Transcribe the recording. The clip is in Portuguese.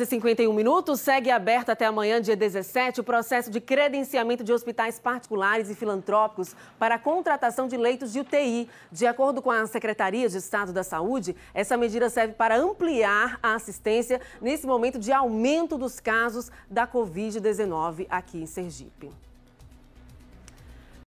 e 51 minutos, segue aberto até amanhã, dia 17, o processo de credenciamento de hospitais particulares e filantrópicos para a contratação de leitos de UTI. De acordo com a Secretaria de Estado da Saúde, essa medida serve para ampliar a assistência nesse momento de aumento dos casos da Covid-19 aqui em Sergipe.